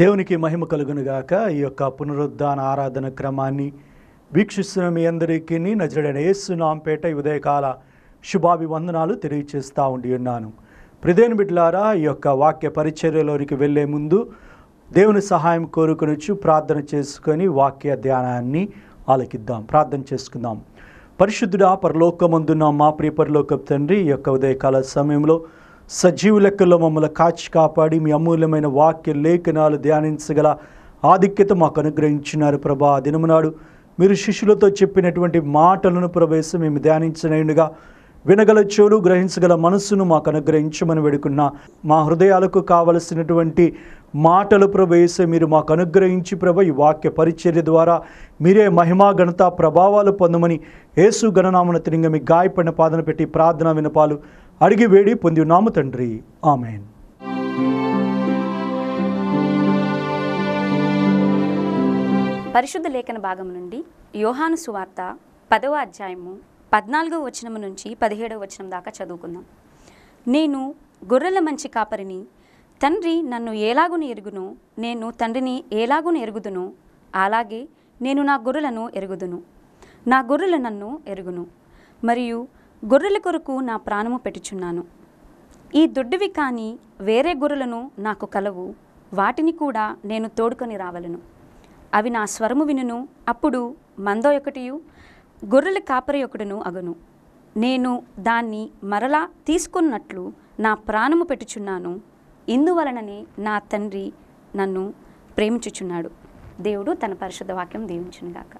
దేవునికి మహిమ కలుగునుగాక ఈ యొక్క పునరుద్ధాన ఆరాధన క్రమాన్ని వీక్షిస్తున్న మీ అందరికీ నజరుడైన యేసునాంపేట ఉదయకాల శుభాభివందనాలు తెలియచేస్తూ ఉండి ఉన్నాను ప్రదేని బిడ్లారా ఈ యొక్క వాక్య పరిచర్యలోనికి వెళ్ళే ముందు దేవుని సహాయం కోరుకుని ప్రార్థన చేసుకొని వాక్య ధ్యానాన్ని ఆలకిద్దాం ప్రార్థన చేసుకుందాం పరిశుద్ధుడా పరలోకమందున్న మా ప్రియ పరలోకపు తండ్రి ఈ యొక్క ఉదయకాల సమయంలో లెక్కల్లో మమ్మల్ని కాచి కాపాడి మీ అమూల్యమైన వాక్య లేఖనాలు ధ్యానించగల ఆధిక్యత మాకు అనుగ్రహించినారు ప్రభా దినమునాడు మీరు శిష్యులతో చెప్పినటువంటి మాటలను ప్రవేశం మేము ధ్యానించినయునిగా వినగల చెవులు గ్రహించగల మనస్సును మాకు అనుగ్రహించమని వేడుకున్నా మా హృదయాలకు కావలసినటువంటి మాటలు ప్రవేశ మీరు మాకు అనుగ్రహించి ప్రభ ఈ వాక్య పరిచర్య ద్వారా మీరే మహిమా ఘనత ప్రభావాలు పొందమని యేసు గణనామన తిరిగి మీ గాయపడిన పాదన పెట్టి ప్రార్థన వినపాలు అడిగి వేడి పొంది నాము తండ్రి ఆమెన్ పరిశుద్ధ లేఖన భాగం నుండి యోహాను సువార్త పదవ అధ్యాయము పద్నాలుగో వచనము నుంచి పదిహేడవ వచనం దాకా చదువుకుందాం నేను గొర్రెల మంచి కాపరిని తండ్రి నన్ను ఎలాగును ఎరుగును నేను తండ్రిని ఎలాగును ఎరుగుదును అలాగే నేను నా గొర్రెలను ఎరుగుదును నా గొర్రెలు నన్ను ఎరుగును మరియు గొర్రెల కొరకు నా ప్రాణము పెట్టుచున్నాను ఈ దొడ్డివి కానీ వేరే గొర్రెలను నాకు కలవు వాటిని కూడా నేను తోడుకొని రావలను అవి నా స్వరము వినును అప్పుడు మందో ఒకటియు గొర్రెల కాపరి ఒకటిను అగును నేను దాన్ని మరలా తీసుకున్నట్లు నా ప్రాణము పెట్టుచున్నాను ఇందువలననే నా తండ్రి నన్ను ప్రేమించుచున్నాడు దేవుడు తన పరిశుద్ధ వాక్యం దీవించునుగాక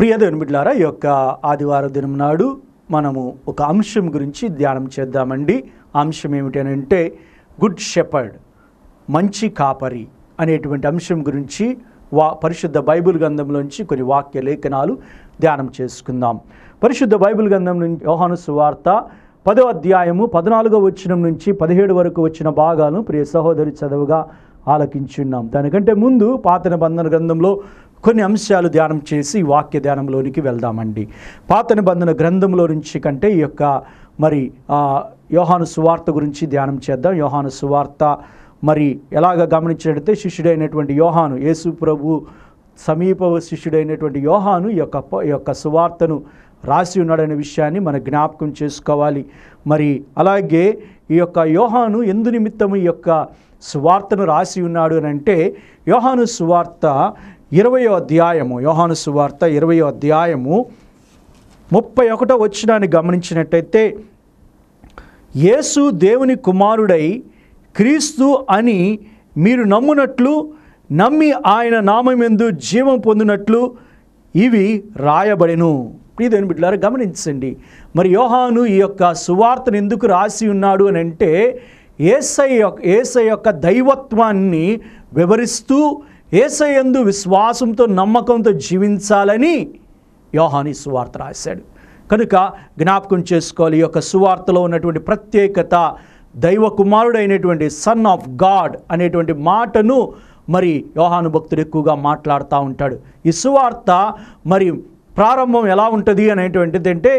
ప్రియ దేవుని బిడ్డలారా ఈ యొక్క ఆదివారం దినం నాడు మనము ఒక అంశం గురించి ధ్యానం చేద్దామండి అంశం ఏమిటనంటే గుడ్ షెపర్డ్ మంచి కాపరి అనేటువంటి అంశం గురించి వా పరిశుద్ధ బైబిల్ గ్రంథంలోంచి కొన్ని వాక్య లేఖనాలు ధ్యానం చేసుకుందాం పరిశుద్ధ బైబిల్ గ్రంథం నుంచి యోహాను సువార్త పదో అధ్యాయము పద్నాలుగో వచ్చినం నుంచి పదిహేడు వరకు వచ్చిన భాగాలను ప్రియ సహోదరి చదువుగా ఆలకించున్నాం దానికంటే ముందు పాతన బంధన గ్రంథంలో కొన్ని అంశాలు ధ్యానం చేసి వాక్య ధ్యానంలోనికి వెళ్దామండి పాత నిబంధన గ్రంథంలో నుంచి కంటే ఈ యొక్క మరి యోహాను సువార్త గురించి ధ్యానం చేద్దాం యోహాను సువార్త మరి ఎలాగ గమనించినట్లయితే శిష్యుడైనటువంటి యోహాను యేసు ప్రభు సమీప శిష్యుడైనటువంటి యోహాను యొక్క ఈ యొక్క సువార్తను రాసి ఉన్నాడనే విషయాన్ని మన జ్ఞాపకం చేసుకోవాలి మరి అలాగే ఈ యొక్క యోహాను ఎందు నిమిత్తము ఈ యొక్క సువార్తను రాసి ఉన్నాడు అని అంటే యోహాను సువార్త ఇరవయో అధ్యాయము యోహాను సువార్త ఇరవయో అధ్యాయము ముప్పై ఒకటో వచ్చినాన్ని గమనించినట్టయితే యేసు దేవుని కుమారుడై క్రీస్తు అని మీరు నమ్మునట్లు నమ్మి ఆయన నామమెందు జీవం పొందినట్లు ఇవి రాయబడెను ప్రియదేని బిడ్డలారు గమనించండి మరి యోహాను ఈ యొక్క సువార్తను ఎందుకు రాసి ఉన్నాడు అని అంటే ఏసై యొక్క ఏసై యొక్క దైవత్వాన్ని వివరిస్తూ ఏసయందు విశ్వాసంతో నమ్మకంతో జీవించాలని యోహాని సువార్త రాశాడు కనుక జ్ఞాపకం చేసుకోవాలి ఈ యొక్క సువార్తలో ఉన్నటువంటి ప్రత్యేకత దైవ కుమారుడైనటువంటి సన్ ఆఫ్ గాడ్ అనేటువంటి మాటను మరి యోహాను భక్తుడు ఎక్కువగా మాట్లాడుతూ ఉంటాడు ఈ సువార్త మరి ప్రారంభం ఎలా ఉంటుంది అనేటువంటిది అంటే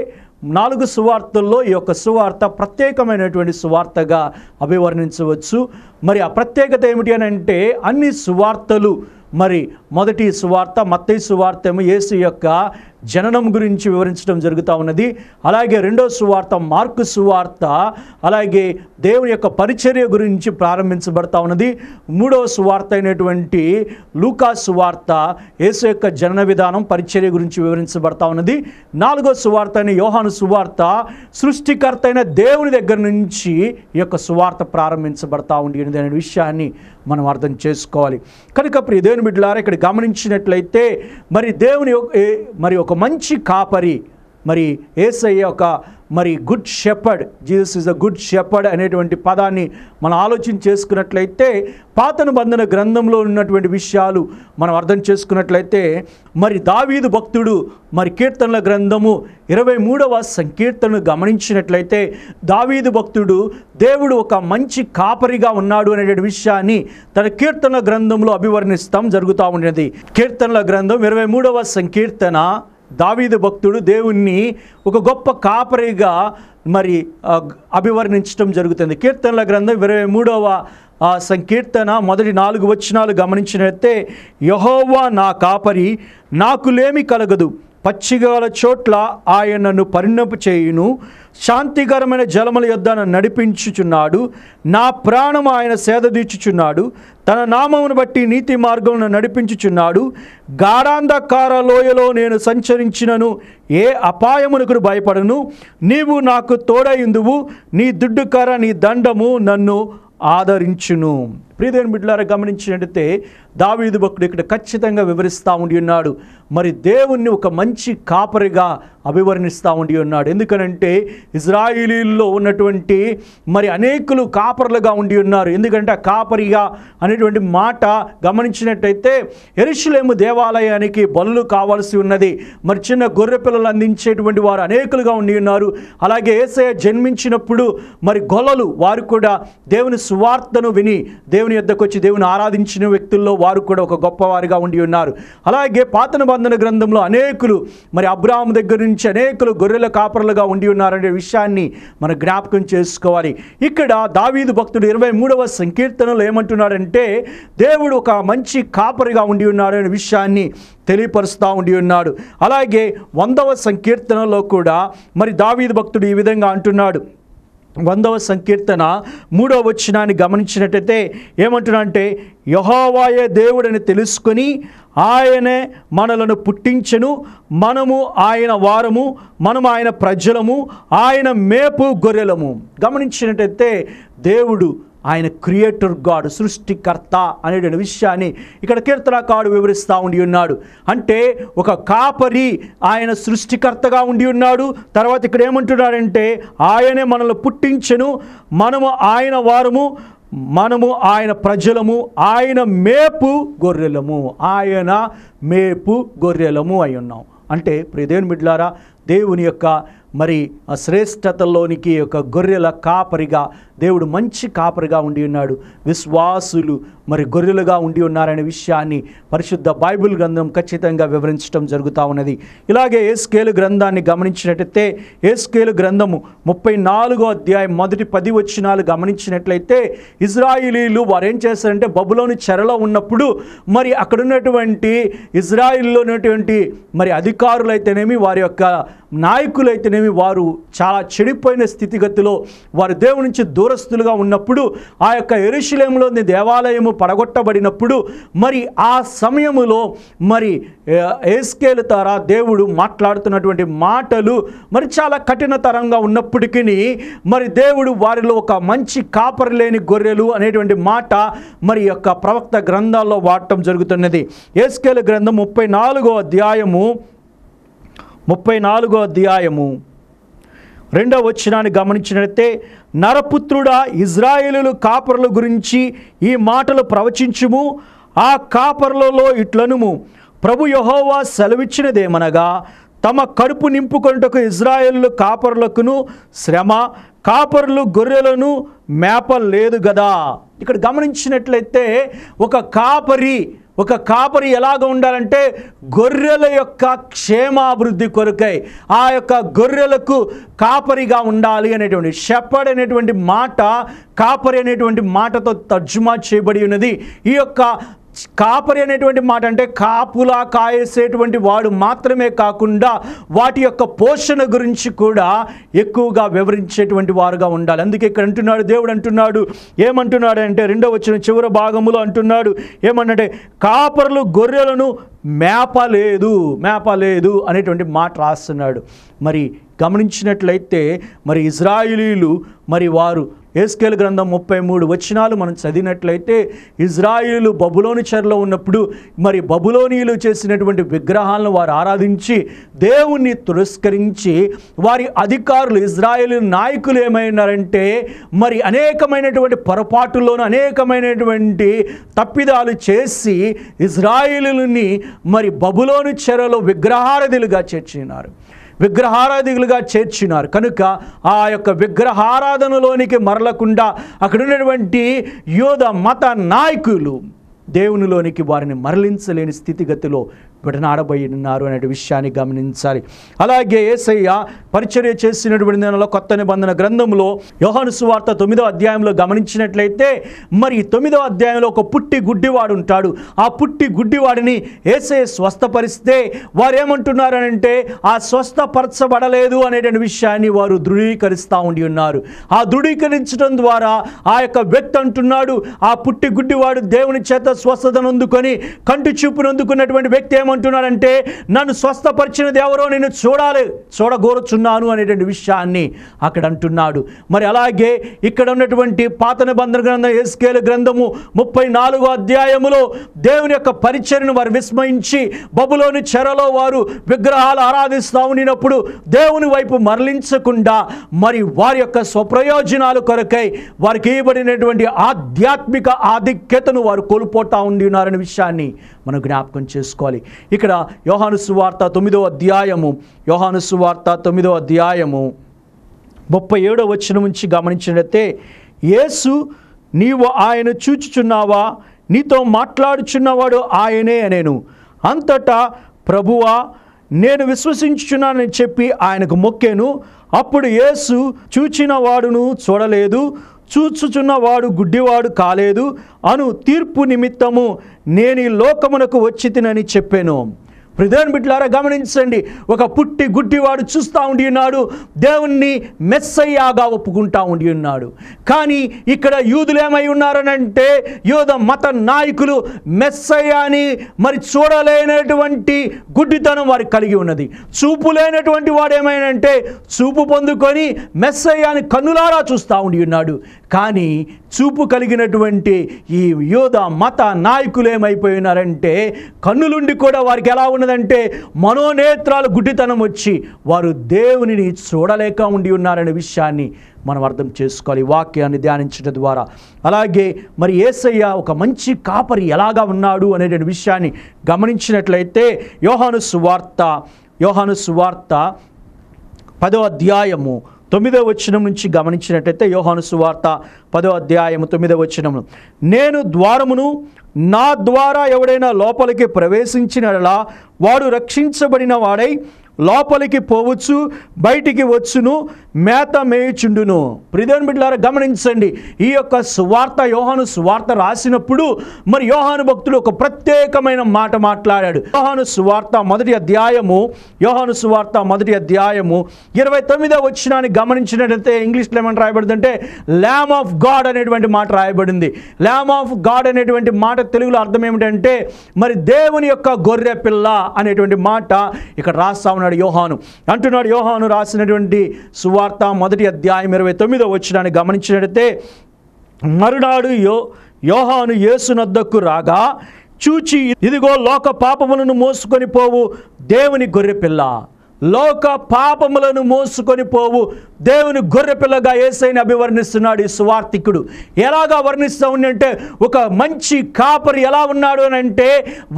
నాలుగు సువార్తల్లో ఈ యొక్క సువార్త ప్రత్యేకమైనటువంటి సువార్తగా అభివర్ణించవచ్చు మరి ఆ ప్రత్యేకత ఏమిటి అని అంటే అన్ని సువార్తలు మరి మొదటి సువార్త మత్తయి సువార్త ఏసు యొక్క జననం గురించి వివరించడం జరుగుతూ ఉన్నది అలాగే రెండో సువార్త మార్కు సువార్త అలాగే దేవుని యొక్క పరిచర్య గురించి ప్రారంభించబడతా ఉన్నది మూడో సువార్త అయినటువంటి లూకా సువార్త యేసు యొక్క జనన విధానం పరిచర్య గురించి వివరించబడతా ఉన్నది నాలుగో సువార్త అయిన యోహాను సువార్త సృష్టికర్త అయిన దేవుని దగ్గర నుంచి ఈ యొక్క సువార్త ప్రారంభించబడతా ఉండేది అనే విషయాన్ని మనం అర్థం చేసుకోవాలి కనుక ప్రియ దేవుని బిడ్డలారా ఇక్కడ గమనించినట్లయితే మరి దేవుని మరి ఒక ఒక మంచి కాపరి మరి ఏసయ్య ఒక మరి good shepherd Jesus is a good shepherd అనేటువంటి పదాన్ని మనం ఆలోచన చేసుకున్నట్లయితే పాతను బంధన గ్రంథంలో ఉన్నటువంటి విషయాలు మనం అర్థం చేసుకున్నట్లయితే మరి దావీదు భక్తుడు మరి కీర్తనల గ్రంథము ఇరవై మూడవ సంకీర్తనను గమనించినట్లయితే దావీదు భక్తుడు దేవుడు ఒక మంచి కాపరిగా ఉన్నాడు అనేటువంటి విషయాన్ని తన కీర్తనల గ్రంథంలో అభివర్ణిస్తాం జరుగుతూ ఉండేది కీర్తనల గ్రంథం ఇరవై మూడవ సంకీర్తన దావీదు భక్తుడు దేవుణ్ణి ఒక గొప్ప కాపరిగా మరి అభివర్ణించడం జరుగుతుంది కీర్తనల గ్రంథం ఇరవై మూడవ సంకీర్తన మొదటి నాలుగు వచనాలు గమనించినట్టే యహోవా నా కాపరి నాకులేమి కలగదు పచ్చిగల చోట్ల ఆయనను పరిణపు చేయును శాంతికరమైన జలముల యొద్దను నడిపించుచున్నాడు నా ప్రాణం ఆయన సేదదీర్చుచున్నాడు తన నామమును బట్టి నీతి మార్గమును నడిపించుచున్నాడు గాఢాంధకార లోయలో నేను సంచరించినను ఏ అపాయమునకు భయపడను నీవు నాకు తోడైందువు నీ దుడ్డుకర నీ దండము నన్ను ఆదరించును ప్రియదేని బిడ్డలారా గమనించినట్టయితే దావీదు భక్తుడు ఇక్కడ ఖచ్చితంగా వివరిస్తూ ఉండి ఉన్నాడు మరి దేవుణ్ణి ఒక మంచి కాపరిగా అభివర్ణిస్తూ ఉండి ఉన్నాడు ఎందుకనంటే ఇజ్రాయిలీల్లో ఉన్నటువంటి మరి అనేకులు కాపరులుగా ఉండి ఉన్నారు ఎందుకంటే ఆ కాపరిగా అనేటువంటి మాట గమనించినట్టయితే ఎరుషులేము దేవాలయానికి బలులు కావాల్సి ఉన్నది మరి చిన్న గొర్రె పిల్లలు అందించేటువంటి వారు అనేకులుగా ఉండి ఉన్నారు అలాగే ఏసయ జన్మించినప్పుడు మరి గొల్లలు వారు కూడా దేవుని సువార్తను విని దేవుని ఎద్దకొచ్చి వచ్చి దేవుని ఆరాధించిన వ్యక్తుల్లో వారు వారు కూడా ఒక గొప్పవారిగా ఉండి ఉన్నారు అలాగే పాత నిబంధన గ్రంథంలో అనేకులు మరి అబ్రాహం దగ్గర నుంచి అనేకులు గొర్రెల కాపరలుగా ఉండి ఉన్నారనే విషయాన్ని మనం జ్ఞాపకం చేసుకోవాలి ఇక్కడ దావీదు భక్తుడు ఇరవై మూడవ సంకీర్తనలో ఏమంటున్నాడంటే దేవుడు ఒక మంచి కాపరిగా ఉండి ఉన్నాడనే విషయాన్ని తెలియపరుస్తూ ఉండి ఉన్నాడు అలాగే వందవ సంకీర్తనలో కూడా మరి దావీదు భక్తుడు ఈ విధంగా అంటున్నాడు వందవ సంకీర్తన మూడవ వచ్చినాన్ని గమనించినట్టయితే ఏమంటున్నా అంటే యహోవాయే దేవుడని తెలుసుకొని ఆయనే మనలను పుట్టించను మనము ఆయన వారము మనము ఆయన ప్రజలము ఆయన మేపు గొర్రెలము గమనించినట్టయితే దేవుడు ఆయన క్రియేటర్ గాడ్ సృష్టికర్త అనే విషయాన్ని ఇక్కడ కీర్తనకారుడు వివరిస్తూ ఉండి ఉన్నాడు అంటే ఒక కాపరి ఆయన సృష్టికర్తగా ఉండి ఉన్నాడు తర్వాత ఇక్కడ ఏమంటున్నాడంటే ఆయనే మనల్ని పుట్టించను మనము ఆయన వారము మనము ఆయన ప్రజలము ఆయన మేపు గొర్రెలము ఆయన మేపు గొర్రెలము అయి ఉన్నాం అంటే ప్రియదేవుని బిడ్లారా దేవుని యొక్క మరి ఆ శ్రేష్టతలోనికి ఒక గొర్రెల కాపరిగా దేవుడు మంచి కాపరిగా ఉండి ఉన్నాడు విశ్వాసులు మరి గొర్రెలుగా ఉండి ఉన్నారనే విషయాన్ని పరిశుద్ధ బైబిల్ గ్రంథం ఖచ్చితంగా వివరించడం జరుగుతూ ఉన్నది ఇలాగే ఏస్కేలు గ్రంథాన్ని గమనించినట్లయితే ఏస్కేలు గ్రంథము ముప్పై నాలుగో అధ్యాయం మొదటి పది వచ్చినాలు గమనించినట్లయితే ఇజ్రాయిలీలు వారేం చేస్తారంటే బబులోని చెరలో ఉన్నప్పుడు మరి అక్కడున్నటువంటి ఇజ్రాయిల్లో ఉన్నటువంటి మరి అధికారులైతేనేమి వారి యొక్క నాయకులైతేనేమి వారు చాలా చెడిపోయిన స్థితిగతిలో వారు దేవుని నుంచి దూరస్తులుగా ఉన్నప్పుడు ఆ యొక్క ఎరుశలేములోని దేవాలయము పడగొట్టబడినప్పుడు మరి ఆ సమయములో మరి ఏస్కేలు ద్వారా దేవుడు మాట్లాడుతున్నటువంటి మాటలు మరి చాలా కఠినతరంగా ఉన్నప్పటికీ మరి దేవుడు వారిలో ఒక మంచి కాపరి లేని గొర్రెలు అనేటువంటి మాట మరి యొక్క ప్రవక్త గ్రంథాల్లో వాడటం జరుగుతున్నది ఏస్కేలు గ్రంథం ముప్పై నాలుగో అధ్యాయము ముప్పై నాలుగో అధ్యాయము రెండవ వచ్చినాన్ని గమనించినట్లయితే నరపుత్రుడా ఇజ్రాయేలు కాపరుల గురించి ఈ మాటలు ప్రవచించుము ఆ కాపరులలో ఇట్లనుము ప్రభు యహోవా సెలవిచ్చినదేమనగా తమ కడుపు నింపుకొనుటకు ఇజ్రాయేళ్లు కాపరులకును శ్రమ కాపరులు గొర్రెలను మేపలేదు కదా ఇక్కడ గమనించినట్లయితే ఒక కాపరి ఒక కాపరి ఎలాగ ఉండాలంటే గొర్రెల యొక్క క్షేమాభివృద్ధి కొరకై ఆ యొక్క గొర్రెలకు కాపరిగా ఉండాలి అనేటువంటి షెప్పడ్ అనేటువంటి మాట కాపరి అనేటువంటి మాటతో తర్జుమా చేయబడి ఉన్నది ఈ యొక్క కాపరి అనేటువంటి మాట అంటే కాపులా కాయసేటువంటి వాడు మాత్రమే కాకుండా వాటి యొక్క పోషణ గురించి కూడా ఎక్కువగా వివరించేటువంటి వారుగా ఉండాలి అందుకే ఇక్కడ అంటున్నాడు దేవుడు అంటున్నాడు ఏమంటున్నాడు అంటే రెండో వచ్చిన చివరి భాగములో అంటున్నాడు ఏమంటే కాపర్లు గొర్రెలను మేపలేదు మేపలేదు అనేటువంటి మాట రాస్తున్నాడు మరి గమనించినట్లయితే మరి ఇజ్రాయిలీలు మరి వారు ఏస్కేల్ గ్రంథం ముప్పై మూడు వచనాలు మనం చదివినట్లయితే ఇజ్రాయిలు బబులోని చెరలో ఉన్నప్పుడు మరి బబులోనీయులు చేసినటువంటి విగ్రహాలను వారు ఆరాధించి దేవుణ్ణి తిరస్కరించి వారి అధికారులు ఇజ్రాయిల్ నాయకులు ఏమైనారంటే మరి అనేకమైనటువంటి పొరపాటుల్లోనూ అనేకమైనటువంటి తప్పిదాలు చేసి ఇజ్రాయిలుని మరి బబులోని చెరలో విగ్రహారధులుగా చేర్చినారు విగ్రహారాధికులుగా చేర్చినారు కనుక ఆ యొక్క విగ్రహారాధనలోనికి మరలకుండా అక్కడ ఉన్నటువంటి యోధ మత నాయకులు దేవునిలోనికి వారిని మరలించలేని స్థితిగతిలో ఉన్నారు అనే విషయాన్ని గమనించాలి అలాగే ఏసయ్య పరిచర్య చేసినటువంటి నెలలో కొత్త నిబంధన గ్రంథంలో యోహాను సువార్త తొమ్మిదో అధ్యాయంలో గమనించినట్లయితే మరి తొమ్మిదో అధ్యాయంలో ఒక పుట్టి గుడ్డివాడు ఉంటాడు ఆ పుట్టి గుడ్డివాడిని ఏసయ్య స్వస్థపరిస్తే వారు ఏమంటున్నారనంటే ఆ స్వస్థపరచబడలేదు అనేటువంటి విషయాన్ని వారు ధృవీకరిస్తూ ఉండి ఉన్నారు ఆ ధృవీకరించడం ద్వారా ఆ యొక్క వ్యక్తి అంటున్నాడు ఆ పుట్టి గుడ్డివాడు దేవుని చేత స్వస్థతను కంటి చూపునందుకున్నటువంటి వ్యక్తి ఏమంటున్నాడంటే నన్ను స్వస్థపరిచినది ఎవరో నేను చూడాలి చూడగోరుచున్నాను అనేటువంటి విషయాన్ని అక్కడ అంటున్నాడు మరి అలాగే ఇక్కడ ఉన్నటువంటి పాత నిబంధన గ్రంథం ఎస్కేలు గ్రంథము ముప్పై నాలుగో అధ్యాయములో దేవుని యొక్క పరిచయను వారు విస్మయించి బబులోని చెరలో వారు విగ్రహాలు ఆరాధిస్తూ ఉండినప్పుడు దేవుని వైపు మరలించకుండా మరి వారి యొక్క స్వప్రయోజనాలు కొరకై వారికి ఇవ్వబడినటువంటి ఆధ్యాత్మిక ఆధిక్యతను వారు కోల్పోతూ ఉండి ఉన్నారనే విషయాన్ని మనం జ్ఞాపకం చేసుకోవాలి ఇక్కడ యోహాను వార్త తొమ్మిదో అధ్యాయము యోహాను వార్త తొమ్మిదో అధ్యాయము ముప్పై ఏడో వచ్చిన నుంచి గమనించినట్టే యేసు నీవు ఆయన చూచుచున్నావా నీతో మాట్లాడుచున్నవాడు ఆయనే అనేను అంతటా ప్రభువా నేను విశ్వసించుచున్నానని చెప్పి ఆయనకు మొక్కాను అప్పుడు యేసు చూచిన వాడును చూడలేదు చూచుచున్నవాడు గుడ్డివాడు కాలేదు అను తీర్పు నిమిత్తము నేను ఈ లోకమునకు వచ్చి తినని చెప్పాను ప్రధాని బిడ్డలారా గమనించండి ఒక పుట్టి గుడ్డివాడు చూస్తూ ఉండి ఉన్నాడు దేవుణ్ణి మెస్సయ్యాగా ఒప్పుకుంటా ఉండి ఉన్నాడు కానీ ఇక్కడ యూదులు ఏమై ఉన్నారనంటే యూద మత నాయకులు మెస్సయ్యాని మరి చూడలేనటువంటి గుడ్డితనం వారికి కలిగి ఉన్నది చూపు లేనటువంటి వాడు ఏమైనంటే చూపు పొందుకొని మెస్సయ్యాని కన్నులారా చూస్తూ ఉండి ఉన్నాడు కానీ చూపు కలిగినటువంటి ఈ యోధ మత నాయకులు ఏమైపోయినారంటే కన్నులుండి కూడా వారికి ఎలా ఉన్నది ఉన్నదంటే మనోనేత్రాలు గుడ్డితనం వచ్చి వారు దేవునిని చూడలేక ఉండి ఉన్నారనే విషయాన్ని మనం అర్థం చేసుకోవాలి వాక్యాన్ని ధ్యానించడం ద్వారా అలాగే మరి ఏసయ్య ఒక మంచి కాపరి ఎలాగా ఉన్నాడు అనే విషయాన్ని గమనించినట్లయితే యోహాను సువార్త యోహాను సువార్త పదో అధ్యాయము తొమ్మిదో వచనం నుంచి గమనించినట్లయితే యోహాను సువార్త పదో అధ్యాయం తొమ్మిదో వచనమును నేను ద్వారమును నా ద్వారా ఎవడైనా లోపలికి ప్రవేశించినలా వాడు రక్షించబడిన వాడై లోపలికి పోవచ్చు బయటికి వచ్చును మేత మేయుచుండును ప్రిదేన్ బిడ్డలారా గమనించండి ఈ యొక్క స్వార్థ యోహాను స్వార్థ రాసినప్పుడు మరి యోహాను భక్తులు ఒక ప్రత్యేకమైన మాట మాట్లాడాడు యోహాను స్వార్థ మొదటి అధ్యాయము యోహాను స్వార్థ మొదటి అధ్యాయము ఇరవై తొమ్మిదో వచ్చినాన్ని గమనించినట్లయితే ఇంగ్లీష్లో రాయబడింది అంటే ల్యామ్ ఆఫ్ గాడ్ అనేటువంటి మాట రాయబడింది ల్యామ్ ఆఫ్ గాడ్ అనేటువంటి మాట తెలుగులో అర్థం ఏమిటంటే మరి దేవుని యొక్క గొర్రె పిల్ల అనేటువంటి మాట ఇక్కడ రాస్తా ఉన్నాడు అంటున్నాడు యోహాను అంటున్నాడు యోహాను రాసినటువంటి సువార్త మొదటి అధ్యాయం ఇరవై తొమ్మిదో వచ్చినాన్ని గమనించినట్టే మరునాడు యో యోహాను యేసునద్దకు రాగా చూచి ఇదిగో లోక పాపములను మోసుకొని పోవు దేవుని గొర్రెపిల్ల లోక పాపములను మోసుకొని పోవు దేవుని గొర్రెపిల్లగా ఏసైని అభివర్ణిస్తున్నాడు ఈ సువార్థికుడు ఎలాగా వర్ణిస్తూ ఉందంటే ఒక మంచి కాపరి ఎలా ఉన్నాడు అని అంటే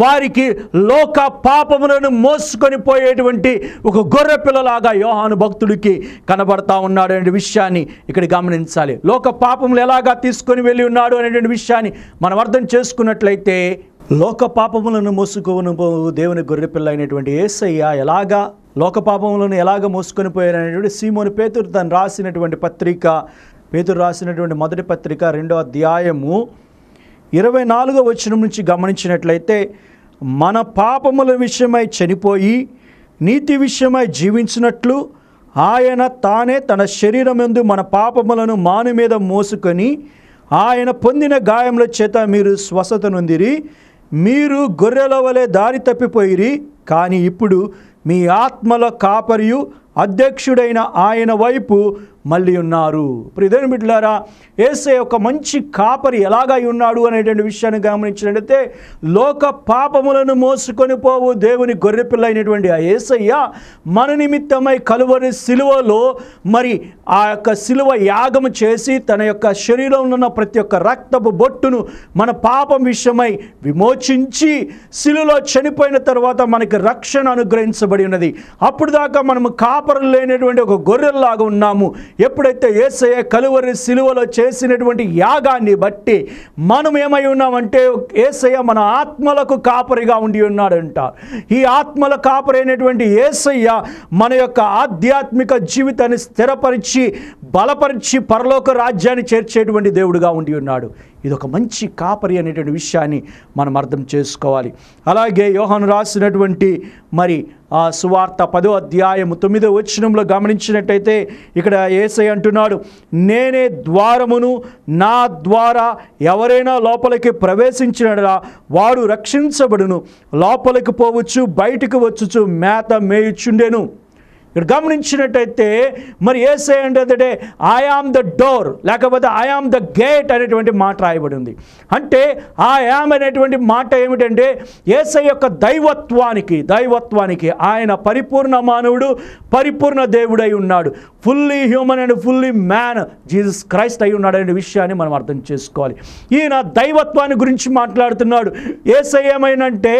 వారికి లోక పాపములను మోసుకొని పోయేటువంటి ఒక గొర్రెపిల్లలాగా యోహాను భక్తుడికి కనబడతా ఉన్నాడు అనే విషయాన్ని ఇక్కడ గమనించాలి లోక పాపములు ఎలాగా తీసుకొని వెళ్ళి ఉన్నాడు అనేటువంటి విషయాన్ని మనం అర్థం చేసుకున్నట్లయితే లోక పాపములను మోసుకొని దేవుని గొర్రెపిల్ల అయినటువంటి ఏసయ్య ఎలాగా లోక పాపములను ఎలాగ మోసుకొని పోయారనేటువంటి సీమోని పేతురు తను రాసినటువంటి పత్రిక పేతురు రాసినటువంటి మొదటి పత్రిక రెండో అధ్యాయము ఇరవై నాలుగో వచనం నుంచి గమనించినట్లయితే మన పాపముల విషయమై చనిపోయి నీతి విషయమై జీవించినట్లు ఆయన తానే తన ఎందు మన పాపములను మాను మీద మోసుకొని ఆయన పొందిన గాయముల చేత మీరు స్వస్థతనుందిరి మీరు గొర్రెల వలె దారి తప్పిపోయిరి కానీ ఇప్పుడు మీ ఆత్మల కాపరియు అధ్యక్షుడైన ఆయన వైపు మళ్ళీ ఉన్నారు ప్రియదేని బిడ్డలారా ఏసే ఒక మంచి కాపరి ఎలాగై ఉన్నాడు అనేటువంటి విషయాన్ని గమనించినట్లయితే లోక పాపములను మోసుకొని పోవు దేవుని గొర్రెపిల్ల అయినటువంటి ఆ ఏసయ్య మన నిమిత్తమై కలువరి శిలువలో మరి ఆ యొక్క శిలువ యాగం చేసి తన యొక్క శరీరంలో ఉన్న ప్రతి ఒక్క రక్తపు బొట్టును మన పాపం విషయమై విమోచించి శిలువలో చనిపోయిన తర్వాత మనకి రక్షణ అనుగ్రహించబడి ఉన్నది అప్పుడు దాకా మనము కాపరులు లేనటువంటి ఒక గొర్రెల్లాగా ఉన్నాము ఎప్పుడైతే ఏసయ్య కలువరి సిలువలో చేసినటువంటి యాగాన్ని బట్టి మనం ఏమై ఉన్నామంటే ఏసయ్య మన ఆత్మలకు కాపరిగా ఉండి ఉన్నాడంట ఈ ఆత్మల కాపరైనటువంటి ఏసయ్య మన యొక్క ఆధ్యాత్మిక జీవితాన్ని స్థిరపరిచి బలపరిచి పరలోక రాజ్యాన్ని చేర్చేటువంటి దేవుడుగా ఉండి ఉన్నాడు ఇది ఒక మంచి కాపరి అనేటువంటి విషయాన్ని మనం అర్థం చేసుకోవాలి అలాగే యోహన్ రాసినటువంటి మరి ఆ సువార్త పదో అధ్యాయము తొమ్మిదో వచనంలో గమనించినట్టయితే ఇక్కడ ఏసై అంటున్నాడు నేనే ద్వారమును నా ద్వారా ఎవరైనా లోపలికి ప్రవేశించినలా వారు రక్షించబడును లోపలికి పోవచ్చు బయటకు వచ్చుచు మేత మేయుచుండెను ఇక్కడ గమనించినట్టయితే మరి ఏసై అంటే ఆమ్ ద డోర్ లేకపోతే ఆమ్ ద గేట్ అనేటువంటి మాట రాయబడి ఉంది అంటే ఆ యామ్ అనేటువంటి మాట ఏమిటంటే ఏసై యొక్క దైవత్వానికి దైవత్వానికి ఆయన పరిపూర్ణ మానవుడు పరిపూర్ణ దేవుడై ఉన్నాడు fully human and fully man Jesus Christ అయి ఉన్నాడు అనే విషయాన్ని మనం అర్థం చేసుకోవాలి ఈయన దైవత్వాన్ని గురించి మాట్లాడుతున్నాడు ఏసై ఏమైనంటే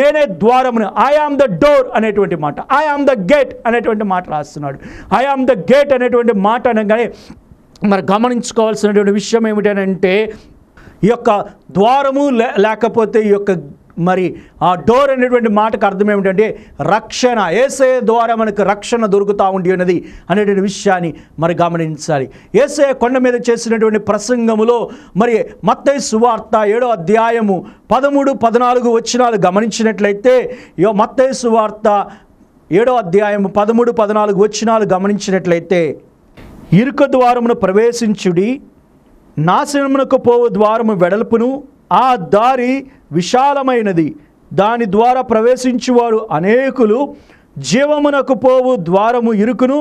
నేనే ద్వారమును ఐ ఆమ్ ద డోర్ అనేటువంటి మాట ఐ ఆమ్ ద గేట్ అనేటువంటి మాట రాస్తున్నాడు ఐ ఆమ్ ద గేట్ అనేటువంటి మాట అనగానే మరి గమనించుకోవాల్సినటువంటి విషయం ఏమిటనంటే ఈ యొక్క ద్వారము లేకపోతే ఈ యొక్క మరి ఆ డోర్ అనేటువంటి మాటకు అర్థం ఏమిటంటే రక్షణ ఏసే ద్వారా మనకు రక్షణ దొరుకుతూ ఉండి ఉన్నది అనేటువంటి విషయాన్ని మరి గమనించాలి ఏసే కొండ మీద చేసినటువంటి ప్రసంగములో మరి మత్తయ్య సువార్త ఏడో అధ్యాయము పదమూడు పద్నాలుగు వచ్చినాలు గమనించినట్లయితే యో మత్తయ్య సువార్త ఏడో అధ్యాయము పదమూడు పద్నాలుగు వచ్చినాలు గమనించినట్లయితే ఇరుక ద్వారమును ప్రవేశించుడి నాశనమునకు పోవు ద్వారము వెడల్పును ఆ దారి విశాలమైనది దాని ద్వారా ప్రవేశించువారు అనేకులు జీవమునకు పోవు ద్వారము ఇరుకును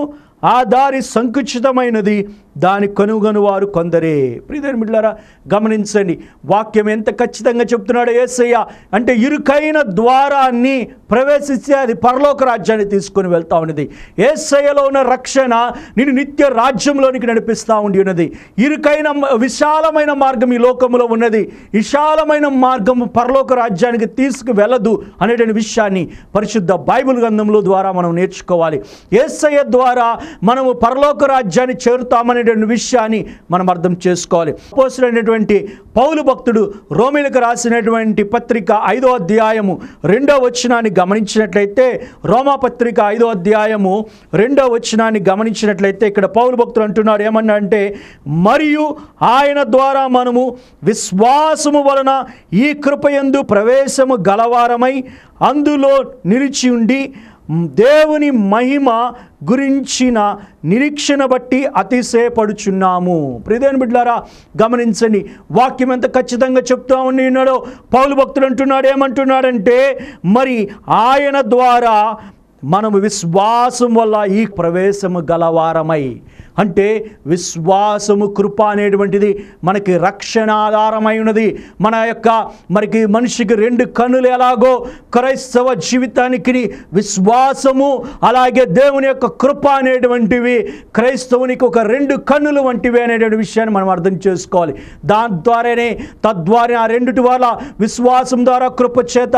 ఆ దారి సంకుచితమైనది దాని కనుగొను వారు కొందరే ప్రియదేని మిడ్లారా గమనించండి వాక్యం ఎంత ఖచ్చితంగా చెప్తున్నాడు ఏసయ్య అంటే ఇరుకైన ద్వారాన్ని ప్రవేశిస్తే అది పరలోక రాజ్యాన్ని తీసుకుని వెళ్తా ఉన్నది ఏసయ్యలో ఉన్న రక్షణ నేను నిత్య రాజ్యంలోనికి నడిపిస్తూ ఉండి ఉన్నది ఇరుకైన విశాలమైన మార్గం ఈ లోకంలో ఉన్నది విశాలమైన మార్గం పరలోక రాజ్యానికి తీసుకు వెళ్ళదు అనేటువంటి విషయాన్ని పరిశుద్ధ బైబిల్ గ్రంథంలో ద్వారా మనం నేర్చుకోవాలి ఏసయ్య ద్వారా మనము పరలోక రాజ్యాన్ని చేరుతామనే అనేటువంటి విషయాన్ని మనం అర్థం చేసుకోవాలి పోసులైనటువంటి పౌలు భక్తుడు రోమిలకు రాసినటువంటి పత్రిక ఐదో అధ్యాయము రెండో వచనాన్ని గమనించినట్లయితే రోమా పత్రిక ఐదో అధ్యాయము రెండో వచనాన్ని గమనించినట్లయితే ఇక్కడ పౌలు భక్తులు అంటున్నారు ఏమన్నా అంటే మరియు ఆయన ద్వారా మనము విశ్వాసము వలన ఈ కృపయందు ప్రవేశము గలవారమై అందులో నిలిచి ఉండి దేవుని మహిమ గురించిన నిరీక్షణ బట్టి అతిశయపడుచున్నాము ప్రిదేని బిడ్లారా గమనించండి వాక్యం ఎంత ఖచ్చితంగా చెప్తా ఉన్నాడో పౌలు భక్తుడు అంటున్నాడు ఏమంటున్నాడంటే మరి ఆయన ద్వారా మనము విశ్వాసం వల్ల ఈ ప్రవేశము గలవారమై అంటే విశ్వాసము కృప అనేటువంటిది మనకి రక్షణ ఆధారమై ఉన్నది మన యొక్క మనకి మనిషికి రెండు కన్నులు ఎలాగో క్రైస్తవ జీవితానికి విశ్వాసము అలాగే దేవుని యొక్క కృప అనేటువంటివి క్రైస్తవునికి ఒక రెండు కన్నులు వంటివి అనేటువంటి విషయాన్ని మనం అర్థం చేసుకోవాలి దాని ద్వారానే తద్వారా ఆ రెండుటి వల్ల విశ్వాసం ద్వారా కృప చేత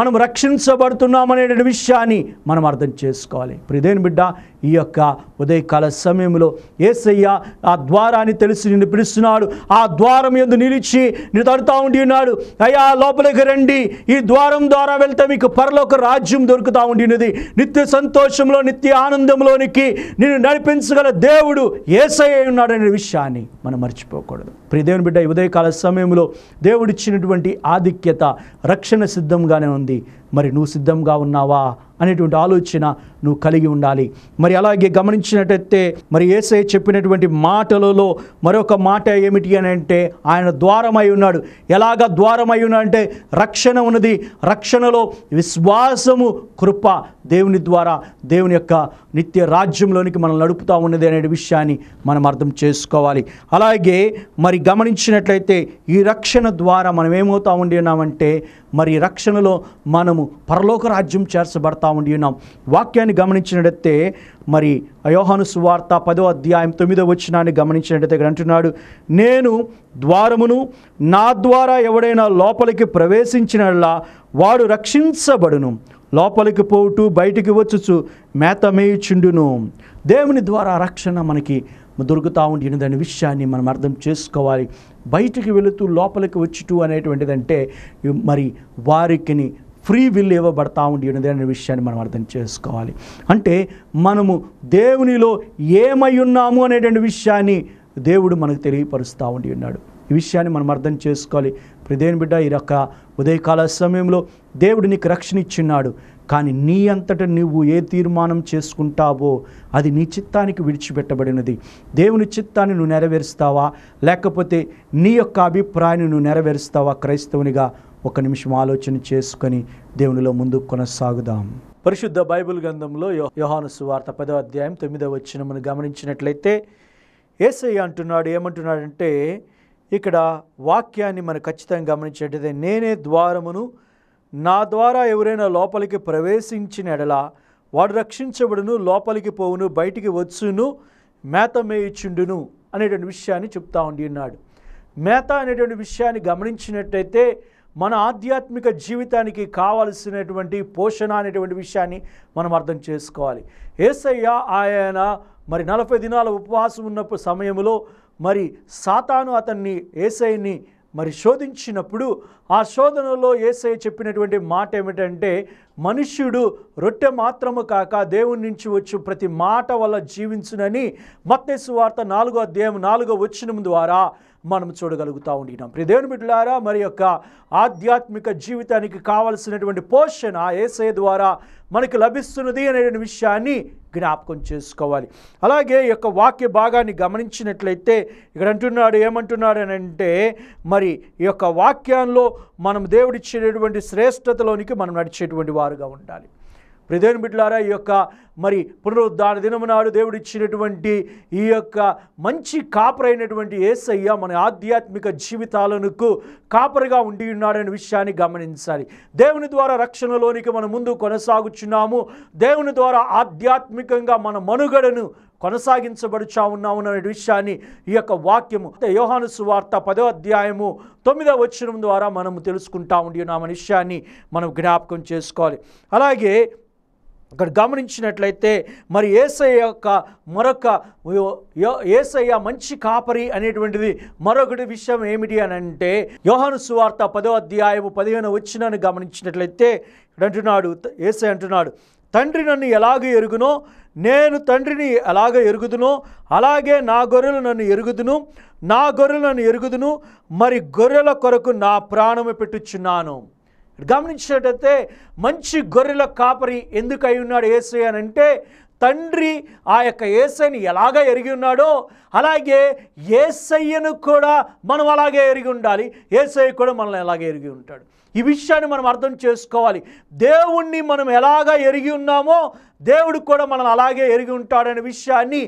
మనం రక్షించబడుతున్నాం అనేటువంటి విషయాన్ని మనం మనం అర్థం చేసుకోవాలి ఇప్పుడు బిడ్డ ఈ యొక్క ఉదయకాల సమయంలో ఏసయ్య ఆ ద్వారాన్ని తెలిసి నిన్ను పిలుస్తున్నాడు ఆ ద్వారం ఎందు నిలిచి నిన్ను తడుతూ ఉండి ఉన్నాడు అయ్యా లోపలికి రండి ఈ ద్వారం ద్వారా వెళ్తే మీకు పరలోక రాజ్యం దొరుకుతూ ఉండినది నిత్య సంతోషంలో నిత్య ఆనందంలోనికి నిన్ను నడిపించగల దేవుడు ఏసయ్య ఉన్నాడనే విషయాన్ని మనం మర్చిపోకూడదు ప్రియ దేవుని బిడ్డ ఉదయకాల సమయంలో దేవుడిచ్చినటువంటి ఆధిక్యత రక్షణ సిద్ధంగానే ఉంది మరి నువ్వు సిద్ధంగా ఉన్నావా అనేటువంటి ఆలోచన నువ్వు కలిగి ఉండాలి మరి మరి అలాగే గమనించినట్టయితే మరి ఏసై చెప్పినటువంటి మాటలలో మరొక మాట ఏమిటి అని అంటే ఆయన ద్వారమై ఉన్నాడు ఎలాగ ద్వారమై ఉన్నాడు అంటే రక్షణ ఉన్నది రక్షణలో విశ్వాసము కృప దేవుని ద్వారా దేవుని యొక్క నిత్య రాజ్యంలోనికి మనం నడుపుతూ ఉన్నది అనే విషయాన్ని మనం అర్థం చేసుకోవాలి అలాగే మరి గమనించినట్లయితే ఈ రక్షణ ద్వారా మనం ఏమవుతా ఉండి ఉన్నామంటే మరి రక్షణలో మనము పరలోక రాజ్యం చేర్చబడతా ఉండి ఉన్నాం వాక్యాన్ని గమనించినట్టే మరి అయోహాను సువార్త పదో అధ్యాయం తొమ్మిదో వచ్చినాన్ని గమనించినట్టయితే ఇక్కడ అంటున్నాడు నేను ద్వారమును నా ద్వారా ఎవడైనా లోపలికి ప్రవేశించినలా వాడు రక్షించబడును లోపలికి పోటు బయటికి వచ్చుచు మేత మేయుచుండును దేవుని ద్వారా రక్షణ మనకి దొరుకుతూ ఉండి అనే విషయాన్ని మనం అర్థం చేసుకోవాలి బయటికి వెళుతూ లోపలికి అనేటువంటిది అనేటువంటిదంటే మరి వారికి ఫ్రీ విల్ ఇవ్వబడతా ఉండి అనే విషయాన్ని మనం అర్థం చేసుకోవాలి అంటే మనము దేవునిలో ఏమై ఉన్నాము అనేటువంటి విషయాన్ని దేవుడు మనకు తెలియపరుస్తూ ఉండి ఉన్నాడు ఈ విషయాన్ని మనం అర్థం చేసుకోవాలి ప్రదేని బిడ్డ ఈ యొక్క ఉదయకాల సమయంలో దేవుడు నీకు రక్షణ ఇచ్చిన్నాడు కానీ నీ అంతట నువ్వు ఏ తీర్మానం చేసుకుంటావో అది నీ చిత్తానికి విడిచిపెట్టబడినది దేవుని చిత్తాన్ని నువ్వు నెరవేరుస్తావా లేకపోతే నీ యొక్క అభిప్రాయాన్ని నువ్వు నెరవేరుస్తావా క్రైస్తవునిగా ఒక నిమిషం ఆలోచన చేసుకొని దేవునిలో ముందుకు కొనసాగుదాం పరిశుద్ధ బైబిల్ గ్రంథంలో యోహాను సువార్త పదో అధ్యాయం తొమ్మిదో వచ్చిన మనం గమనించినట్లయితే ఏసయ్య అంటున్నాడు ఏమంటున్నాడంటే ఇక్కడ వాక్యాన్ని మనం ఖచ్చితంగా గమనించేటదే నేనే ద్వారమును నా ద్వారా ఎవరైనా లోపలికి ప్రవేశించిన ఎడల వాడు రక్షించబడును లోపలికి పోవును బయటికి వచ్చును మేత మేయిచుండును అనేటువంటి విషయాన్ని చెప్తా ఉండి ఉన్నాడు మేత అనేటువంటి విషయాన్ని గమనించినట్టయితే మన ఆధ్యాత్మిక జీవితానికి కావలసినటువంటి పోషణ అనేటువంటి విషయాన్ని మనం అర్థం చేసుకోవాలి ఏసయ్య ఆయన మరి నలభై దినాల ఉపవాసం ఉన్న సమయంలో మరి సాతాను అతన్ని ఏసైని మరి శోధించినప్పుడు ఆ శోధనలో ఏసై చెప్పినటువంటి మాట ఏమిటంటే మనుష్యుడు రొట్టె మాత్రము కాక దేవుని నుంచి వచ్చి ప్రతి మాట వల్ల జీవించునని మత్తేసు వార్త నాలుగో అధ్యాయం నాలుగో వచ్చిన ద్వారా మనం చూడగలుగుతూ ఉండినాం ప్రదేవుని బిడ్డలారా మరి యొక్క ఆధ్యాత్మిక జీవితానికి కావలసినటువంటి పోషణ ఏసఐ ద్వారా మనకి లభిస్తున్నది అనేటువంటి విషయాన్ని జ్ఞాపకం చేసుకోవాలి అలాగే ఈ యొక్క వాక్య భాగాన్ని గమనించినట్లయితే ఇక్కడ అంటున్నాడు ఏమంటున్నాడు అని అంటే మరి ఈ యొక్క వాక్యంలో మనం దేవుడిచ్చేటటువంటి శ్రేష్టతలోనికి మనం నడిచేటువంటి వారుగా ఉండాలి ప్రదేని బిడ్డలారా ఈ యొక్క మరి పునరుద్ధాన దినము నాడు దేవుడిచ్చినటువంటి ఈ యొక్క మంచి కాపరైనటువంటి ఏసయ్య మన ఆధ్యాత్మిక జీవితాలకు కాపరిగా ఉండి ఉన్నాడనే విషయాన్ని గమనించాలి దేవుని ద్వారా రక్షణలోనికి మనం ముందు కొనసాగుచున్నాము దేవుని ద్వారా ఆధ్యాత్మికంగా మన మనుగడను కొనసాగించబడుచా ఉన్నాము అనే విషయాన్ని ఈ యొక్క వాక్యము యోహాను సువార్త పదో అధ్యాయము తొమ్మిదో వచ్చినం ద్వారా మనము తెలుసుకుంటా ఉండి ఉన్నామనే విషయాన్ని మనం జ్ఞాపకం చేసుకోవాలి అలాగే అక్కడ గమనించినట్లయితే మరి ఏసయ్య యొక్క మరొక ఏసయ్య మంచి కాపరి అనేటువంటిది మరొకటి విషయం ఏమిటి అని అంటే యోహాను సువార్త పదో అధ్యాయము పదిహేను వచ్చినని గమనించినట్లయితే ఇక్కడ అంటున్నాడు ఏసై అంటున్నాడు తండ్రి నన్ను ఎలాగ ఎరుగునో నేను తండ్రిని ఎలాగ ఎరుగుదును అలాగే నా గొర్రెలు నన్ను ఎరుగుదును నా గొర్రెలు నన్ను ఎరుగుదును మరి గొర్రెల కొరకు నా ప్రాణము పెట్టుచున్నాను గమనించేటైతే మంచి గొర్రెల కాపరి ఎందుకు అయి ఉన్నాడు ఏసై అని అంటే తండ్రి ఆ యొక్క ఏసైని ఎలాగ ఎరిగి ఉన్నాడో అలాగే ఏసయ్యను కూడా మనం అలాగే ఎరిగి ఉండాలి ఏసయ్య కూడా మనల్ని ఎలాగ ఎరిగి ఉంటాడు ఈ విషయాన్ని మనం అర్థం చేసుకోవాలి దేవుణ్ణి మనం ఎలాగ ఎరిగి ఉన్నామో దేవుడు కూడా మనం అలాగే ఎరిగి ఉంటాడనే విషయాన్ని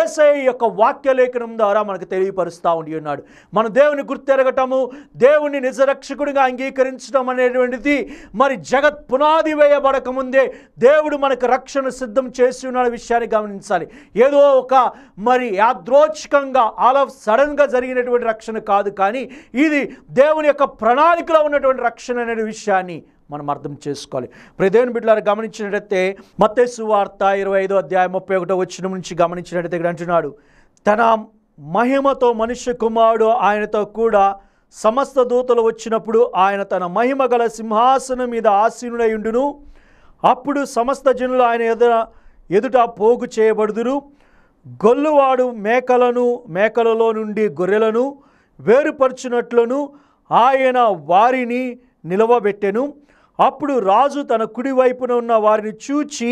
ఏసఐ యొక్క వాక్యలేఖనం ద్వారా మనకు తెలియపరుస్తూ ఉండి ఉన్నాడు మన దేవుని గుర్తెరగటము దేవుని నిజరక్షకుడిగా అంగీకరించడం అనేటువంటిది మరి జగత్ పునాది వేయబడకముందే దేవుడు మనకు రక్షణ సిద్ధం చేసి ఉన్న విషయాన్ని గమనించాలి ఏదో ఒక మరి యాదృచ్ఛికంగా ఆల్ ఆఫ్ సడన్గా జరిగినటువంటి రక్షణ కాదు కానీ ఇది దేవుని యొక్క ప్రణాళికలో ఉన్నటువంటి రక్షణ అనే విషయాన్ని మనం అర్థం చేసుకోవాలి ప్రదేవుని బిడ్డలారు గమనించినట్లయితే మత్తేసు వార్త ఇరవై ఐదో అధ్యాయం ముప్పై ఒకటో వచ్చిన నుంచి గమనించినట్లయితే ఇక్కడ అంటున్నాడు తన మహిమతో మనుష్య కుమారుడు ఆయనతో కూడా సమస్త దూతలు వచ్చినప్పుడు ఆయన తన మహిమ గల సింహాసనం మీద ఉండును అప్పుడు సమస్త జనులు ఆయన ఎదుట ఎదుట పోగు చేయబడుదురు గొల్లువాడు మేకలను మేకలలో నుండి గొర్రెలను వేరుపరచినట్లును ఆయన వారిని నిలవబెట్టెను అప్పుడు రాజు తన కుడివైపున ఉన్న వారిని చూచి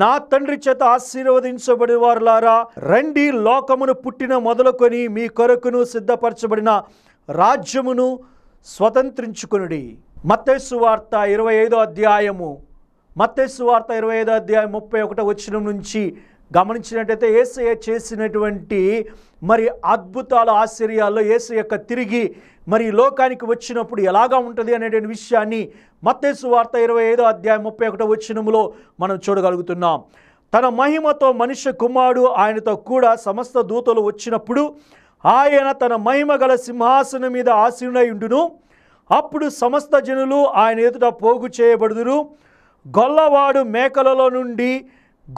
నా తండ్రి చేత ఆశీర్వదించబడి వారులారా రండి లోకమును పుట్టిన మొదలుకొని మీ కొరకును సిద్ధపరచబడిన రాజ్యమును స్వతంత్రించుకునుడి మత్తేసు వార్త ఇరవై ఐదో అధ్యాయము మత్తేసు వార్త ఇరవై ఐదో అధ్యాయం ముప్పై ఒకటో వచ్చినం నుంచి గమనించినట్టయితే ఏసయ్య చేసినటువంటి మరి అద్భుతాల ఆశ్చర్యాల్లో ఏసు యొక్క తిరిగి మరి లోకానికి వచ్చినప్పుడు ఎలాగా ఉంటుంది అనేటువంటి విషయాన్ని మత్తేసు వార్త ఇరవై ఐదో అధ్యాయం ముప్పై ఒకటో వచ్చినములో మనం చూడగలుగుతున్నాం తన మహిమతో మనిషి కుమారుడు ఆయనతో కూడా సమస్త దూతలు వచ్చినప్పుడు ఆయన తన మహిమ గల సింహాసనం మీద ఆసీనుడై ఉండును అప్పుడు సమస్త జనులు ఆయన ఎదుట పోగు చేయబడుదురు గొల్లవాడు మేకలలో నుండి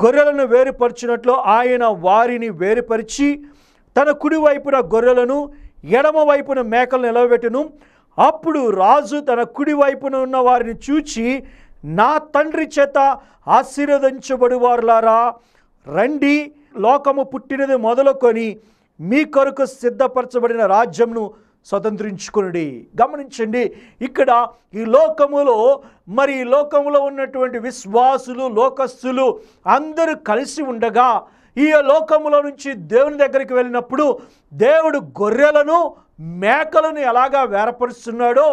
గొర్రెలను వేరుపరిచినట్లు ఆయన వారిని వేరుపరిచి తన కుడివైపున గొర్రెలను ఎడమ వైపున మేకలను నిలవబెట్టును అప్పుడు రాజు తన కుడివైపున ఉన్న వారిని చూచి నా తండ్రి చేత ఆశీర్వదించబడి వారులారా రండి లోకము పుట్టినది మొదలుకొని మీ కొరకు సిద్ధపరచబడిన రాజ్యంను స్వతంత్రించుకుని గమనించండి ఇక్కడ ఈ లోకములో మరి ఈ లోకములో ఉన్నటువంటి విశ్వాసులు లోకస్తులు అందరూ కలిసి ఉండగా ఈ లోకములో నుంచి దేవుని దగ్గరికి వెళ్ళినప్పుడు దేవుడు గొర్రెలను మేకలను ఎలాగా వేరపరుస్తున్నాడో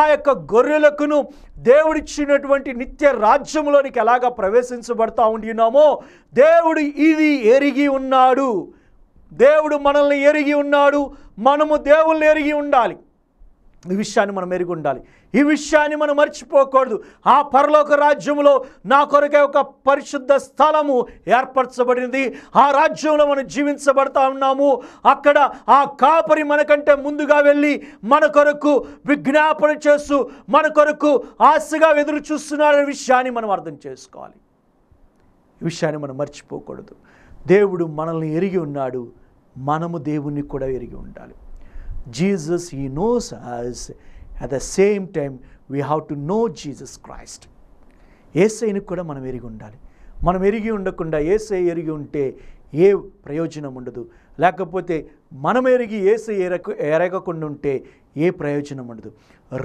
ఆ యొక్క గొర్రెలకును దేవుడిచ్చినటువంటి నిత్య రాజ్యంలోనికి ఎలాగా ప్రవేశించబడతా ఉండినామో దేవుడు ఇది ఎరిగి ఉన్నాడు దేవుడు మనల్ని ఎరిగి ఉన్నాడు మనము దేవుళ్ళు ఎరిగి ఉండాలి ఈ విషయాన్ని మనం ఎరిగి ఉండాలి ఈ విషయాన్ని మనం మర్చిపోకూడదు ఆ పరలోక రాజ్యంలో నా కొరకే ఒక పరిశుద్ధ స్థలము ఏర్పరచబడింది ఆ రాజ్యంలో మనం జీవించబడతా ఉన్నాము అక్కడ ఆ కాపరి మనకంటే ముందుగా వెళ్ళి మన కొరకు విజ్ఞాపన చేస్తూ మన కొరకు ఆశగా ఎదురు చూస్తున్నారనే విషయాన్ని మనం అర్థం చేసుకోవాలి ఈ విషయాన్ని మనం మర్చిపోకూడదు దేవుడు మనల్ని ఎరిగి ఉన్నాడు మనము దేవుణ్ణి కూడా ఎరిగి ఉండాలి జీజస్ ఈ knows us at the same time we have to know Jesus Christ ఏసైని కూడా మనం ఎరిగి ఉండాలి మనం ఎరిగి ఉండకుండా ఏసై ఎరిగి ఉంటే ఏ ప్రయోజనం ఉండదు లేకపోతే మనం ఎరిగి ఏసై ఎరక ఎరగకుండా ఉంటే ఏ ప్రయోజనం ఉండదు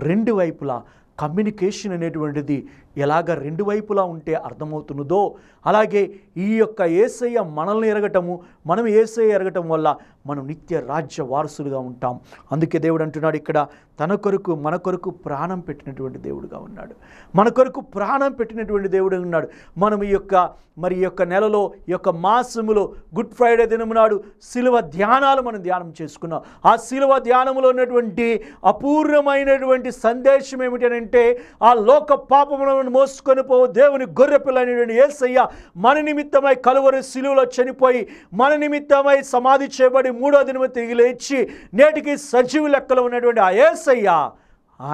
రెండు వైపులా కమ్యూనికేషన్ అనేటువంటిది ఎలాగ రెండు వైపులా ఉంటే అర్థమవుతున్నదో అలాగే ఈ యొక్క ఏసయ్య మనల్ని ఎరగటము మనం ఏసయ్య ఎరగటం వల్ల మనం నిత్య రాజ్య వారసులుగా ఉంటాం అందుకే దేవుడు అంటున్నాడు ఇక్కడ తన కొరకు మన కొరకు ప్రాణం పెట్టినటువంటి దేవుడుగా ఉన్నాడు మన కొరకు ప్రాణం పెట్టినటువంటి దేవుడు ఉన్నాడు మనం ఈ యొక్క మరి యొక్క నెలలో ఈ యొక్క మాసములో గుడ్ ఫ్రైడే దినమునాడు శిలువ ధ్యానాలు మనం ధ్యానం చేసుకున్నాం ఆ శిలువ ధ్యానంలో ఉన్నటువంటి అపూర్వమైనటువంటి సందేశం ఏమిటనంటే ఆ లోక పాపమున పాపాలను మోసుకొని పోవు దేవుని గొర్రె పిల్లని ఏసయ్య మన నిమిత్తమై కలువరి శిలువులో చనిపోయి మన నిమిత్తమై సమాధి చేయబడి మూడో దినము తిరిగి లేచి నేటికి సజీవు లెక్కలో ఉన్నటువంటి ఆ ఏసయ్య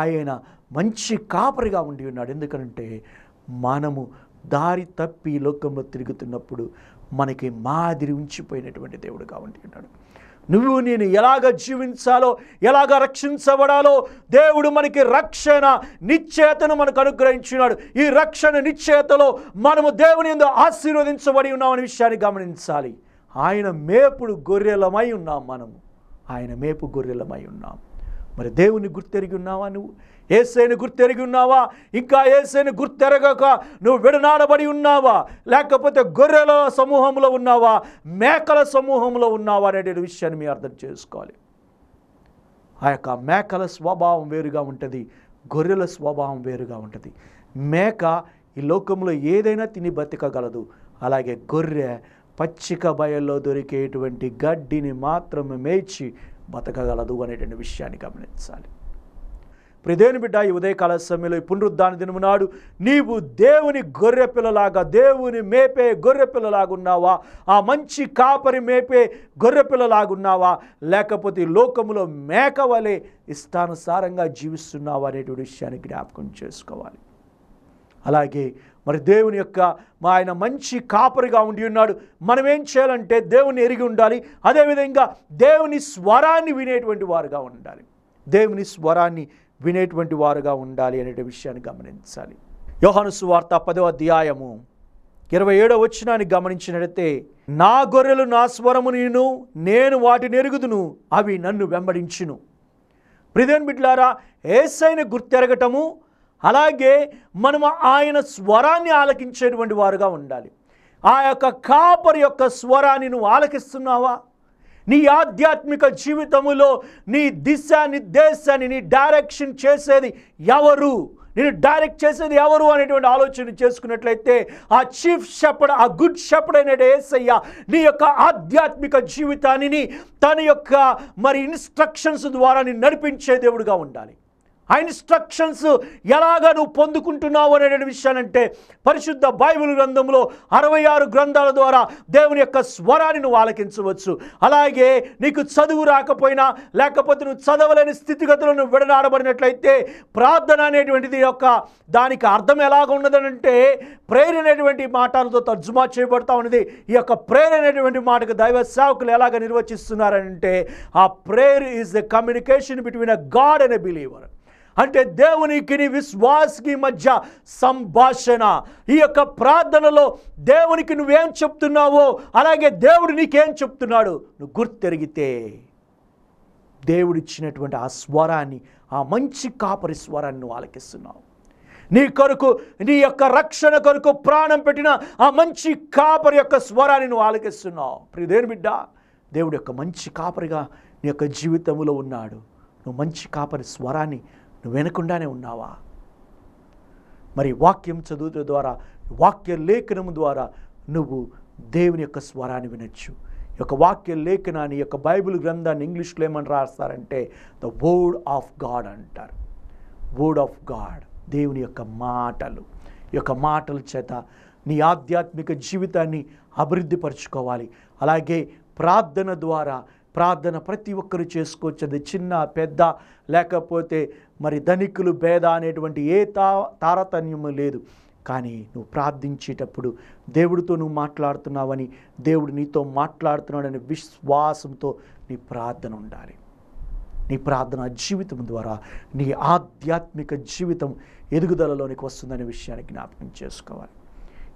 ఆయన మంచి కాపరిగా ఉండి ఉన్నాడు ఎందుకంటే మనము దారి తప్పి లోకంలో తిరుగుతున్నప్పుడు మనకి మాదిరి ఉంచిపోయినటువంటి దేవుడుగా ఉండి ఉన్నాడు నువ్వు నేను ఎలాగ జీవించాలో ఎలాగ రక్షించబడాలో దేవుడు మనకి రక్షణ నిశ్చేతను మనకు అనుగ్రహించినాడు ఈ రక్షణ నిశ్చేతలో మనము దేవుని ఎందు ఆశీర్వదించబడి ఉన్నామనే విషయాన్ని గమనించాలి ఆయన మేపుడు గొర్రెలమై ఉన్నాం మనము ఆయన మేపు గొర్రెలమై ఉన్నాం మరి దేవుని గుర్తెరిగి ఉన్నావా నువ్వు ఏసైని గుర్తెరిగి ఉన్నావా ఇంకా ఏసైని గుర్తెరగక నువ్వు విడనాడబడి ఉన్నావా లేకపోతే గొర్రెల సమూహంలో ఉన్నావా మేకల సమూహంలో ఉన్నావా అనే విషయాన్ని మీరు అర్థం చేసుకోవాలి ఆ యొక్క మేకల స్వభావం వేరుగా ఉంటుంది గొర్రెల స్వభావం వేరుగా ఉంటుంది మేక ఈ లోకంలో ఏదైనా తిని బతకగలదు అలాగే గొర్రె పచ్చిక బయల్లో దొరికేటువంటి గడ్డిని మాత్రమే మేచి బతకగలదు అనేటువంటి విషయాన్ని గమనించాలి ప్రదేని బిడ్డ ఈ ఉదయకాల సమయంలో పునరుద్ధాన దినము నాడు నీవు దేవుని గొర్రె పిల్లలాగా దేవుని మేపే గొర్రె పిల్లలాగున్నావా ఆ మంచి కాపరి మేపే గొర్రె పిల్లలాగున్నావా లేకపోతే లోకములో మేక వలె ఇష్టానుసారంగా జీవిస్తున్నావా అనేటువంటి విషయాన్ని జ్ఞాపకం చేసుకోవాలి అలాగే మరి దేవుని యొక్క మా ఆయన మంచి కాపరిగా ఉండి ఉన్నాడు మనం ఏం చేయాలంటే దేవుని ఎరిగి ఉండాలి అదేవిధంగా దేవుని స్వరాన్ని వినేటువంటి వారుగా ఉండాలి దేవుని స్వరాన్ని వినేటువంటి వారుగా ఉండాలి అనే విషయాన్ని గమనించాలి యోహాను వార్త పదవ అధ్యాయము ఇరవై ఏడో వచ్చినాన్ని గమనించినట్లయితే నా గొర్రెలు నా స్వరము నేను నేను వాటిని ఎరుగుదును అవి నన్ను వెంబడించును ప్రిదేన్ బిడ్లారా ఏసైన గుర్తెరగటము అలాగే మనము ఆయన స్వరాన్ని ఆలకించేటువంటి వారుగా ఉండాలి ఆ యొక్క కాపరి యొక్క స్వరాన్ని నువ్వు ఆలకిస్తున్నావా నీ ఆధ్యాత్మిక జీవితములో నీ దిశ నిర్దేశాన్ని నీ డైరెక్షన్ చేసేది ఎవరు నేను డైరెక్ట్ చేసేది ఎవరు అనేటువంటి ఆలోచన చేసుకున్నట్లయితే ఆ చీఫ్ షెపడ్ ఆ గుడ్ షెపడ్ అనే ఏసయ్య నీ యొక్క ఆధ్యాత్మిక జీవితాన్ని తన యొక్క మరి ఇన్స్ట్రక్షన్స్ ద్వారా నడిపించే దేవుడుగా ఉండాలి ఆ ఇన్స్ట్రక్షన్స్ ఎలాగ నువ్వు పొందుకుంటున్నావు అనే అంటే పరిశుద్ధ బైబిల్ గ్రంథంలో అరవై ఆరు గ్రంథాల ద్వారా దేవుని యొక్క స్వరాన్ని నువ్వు ఆలకించవచ్చు అలాగే నీకు చదువు రాకపోయినా లేకపోతే నువ్వు చదవలేని స్థితిగతులను నువ్వు విడనాడబడినట్లయితే ప్రార్థన అనేటువంటిది యొక్క దానికి అర్థం ఎలాగ ఉన్నదనంటే ప్రేర అనేటువంటి మాటలతో తర్జుమా చేయబడతా ఉన్నది ఈ యొక్క ప్రేయర్ అనేటువంటి మాటకు దైవ సేవకులు ఎలాగ నిర్వచిస్తున్నారంటే ఆ prayer is the communication between a God and a believer అంటే దేవునికి విశ్వాసకి మధ్య సంభాషణ ఈ యొక్క ప్రార్థనలో దేవునికి నువ్వేం చెప్తున్నావో అలాగే దేవుడు నీకేం చెప్తున్నాడు నువ్వు గుర్తెరిగితే దేవుడిచ్చినటువంటి ఆ స్వరాన్ని ఆ మంచి కాపరి స్వరాన్ని నువ్వు ఆలకిస్తున్నావు నీ కొరకు నీ యొక్క రక్షణ కొరకు ప్రాణం పెట్టిన ఆ మంచి కాపరి యొక్క స్వరాన్ని నువ్వు ఆలకిస్తున్నావు ప్రియదేని బిడ్డ దేవుడు యొక్క మంచి కాపరిగా నీ యొక్క జీవితంలో ఉన్నాడు నువ్వు మంచి కాపరి స్వరాన్ని నువ్వు వినకుండానే ఉన్నావా మరి వాక్యం చదువుత ద్వారా వాక్య లేఖనం ద్వారా నువ్వు దేవుని యొక్క స్వరాన్ని వినొచ్చు యొక్క వాక్య లేఖనాన్ని యొక్క బైబిల్ గ్రంథాన్ని ఇంగ్లీష్లో ఏమని రాస్తారంటే ద వర్డ్ ఆఫ్ గాడ్ అంటారు వర్డ్ ఆఫ్ గాడ్ దేవుని యొక్క మాటలు యొక్క మాటల చేత నీ ఆధ్యాత్మిక జీవితాన్ని అభివృద్ధిపరచుకోవాలి అలాగే ప్రార్థన ద్వారా ప్రార్థన ప్రతి ఒక్కరు చేసుకోవచ్చు అది చిన్న పెద్ద లేకపోతే మరి ధనికులు భేద అనేటువంటి ఏ తా తారతమ్యము లేదు కానీ నువ్వు ప్రార్థించేటప్పుడు దేవుడితో నువ్వు మాట్లాడుతున్నావని దేవుడు నీతో మాట్లాడుతున్నాడని విశ్వాసంతో నీ ప్రార్థన ఉండాలి నీ ప్రార్థన జీవితం ద్వారా నీ ఆధ్యాత్మిక జీవితం ఎదుగుదలలోనికి వస్తుందనే విషయాన్ని జ్ఞాపకం చేసుకోవాలి